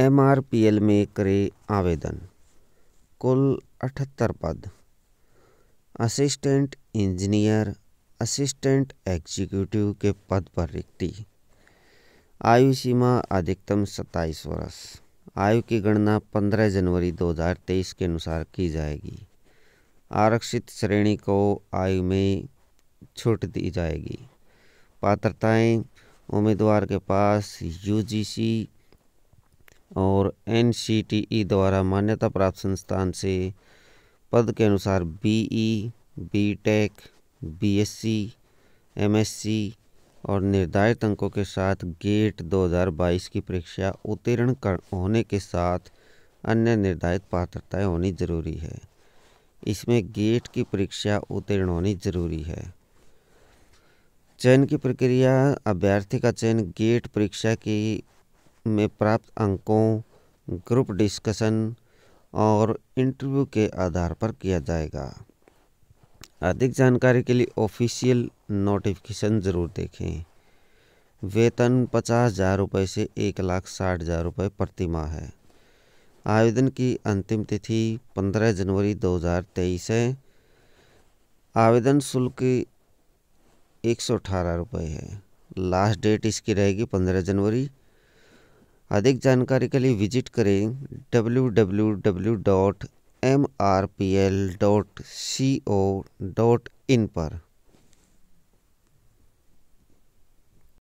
M R P L में करे आवेदन कुल अठहत्तर पद असिस्टेंट इंजीनियर असिस्टेंट एग्जीक्यूटिव के पद पर रिक्ति आयु सीमा अधिकतम सत्ताईस वर्ष आयु की गणना 15 जनवरी 2023 के अनुसार की जाएगी आरक्षित श्रेणी को आयु में छूट दी जाएगी पात्रताएं उम्मीदवार के पास यूजीसी और एन द्वारा मान्यता प्राप्त संस्थान से पद के अनुसार B E B tech B S C M S C और निर्धारित अंकों के साथ गेट 2022 की परीक्षा उत्तीर्ण कर होने के साथ अन्य निर्धारित पात्रताएं होनी जरूरी है इसमें गेट की परीक्षा उत्तीर्ण होनी जरूरी है चयन की प्रक्रिया अभ्यर्थी का चयन गेट परीक्षा की में प्राप्त अंकों ग्रुप डिस्कशन और इंटरव्यू के आधार पर किया जाएगा अधिक जानकारी के लिए ऑफिशियल नोटिफिकेशन ज़रूर देखें वेतन पचास हज़ार रुपये से एक लाख साठ हज़ार रुपये प्रतिमा है आवेदन की अंतिम तिथि पंद्रह जनवरी दो हज़ार तेईस है आवेदन शुल्क एक सौ अठारह रुपये है लास्ट डेट इसकी रहेगी पंद्रह जनवरी अधिक जानकारी के लिए विजिट करें W W W dot M R P L dot C O dot in पर